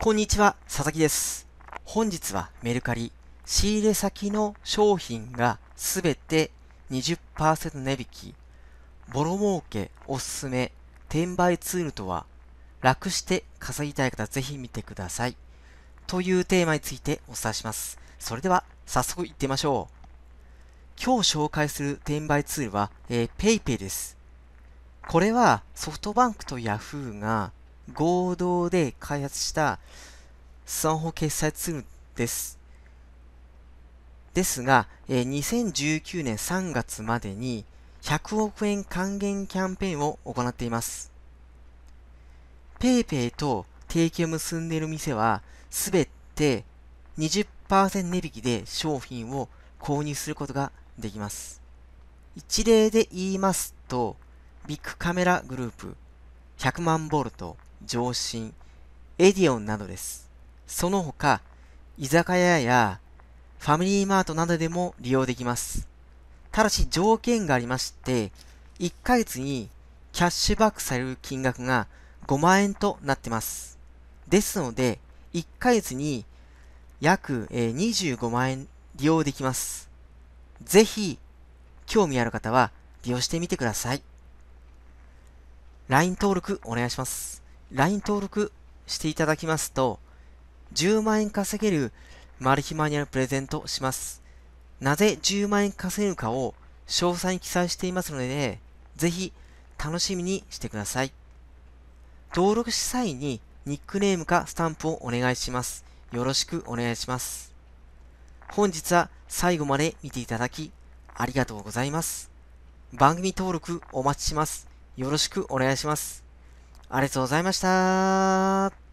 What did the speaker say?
こんにちは、佐々木です。本日はメルカリ、仕入れ先の商品がすべて20%値引き、ボロ儲けおすすめ、転売ツールとは、楽して稼ぎたい方ぜひ見てください。というテーマについてお伝えします。それでは、早速行ってみましょう。今日紹介する転売ツールは、えー、PayPay です。これはソフトバンクと Yahoo が合同で開発したスマホ決済ツールです。ですが、え2019年3月までに100億円還元キャンペーンを行っています。PayPay と提携を結んでいる店は、すべて20%値引きで商品を購入することができます。一例で言いますと、ビッグカメラグループ、100万ボルト、上申エディオンなどです。その他、居酒屋やファミリーマートなどでも利用できます。ただし条件がありまして、1ヶ月にキャッシュバックされる金額が5万円となってます。ですので、1ヶ月に約25万円利用できます。ぜひ、興味ある方は利用してみてください。LINE 登録お願いします。LINE 登録していただきますと、10万円稼げるマル秘マニュアルプレゼントします。なぜ10万円稼げるかを詳細に記載していますので、ね、ぜひ楽しみにしてください。登録した際にニックネームかスタンプをお願いします。よろしくお願いします。本日は最後まで見ていただきありがとうございます。番組登録お待ちします。よろしくお願いします。ありがとうございました。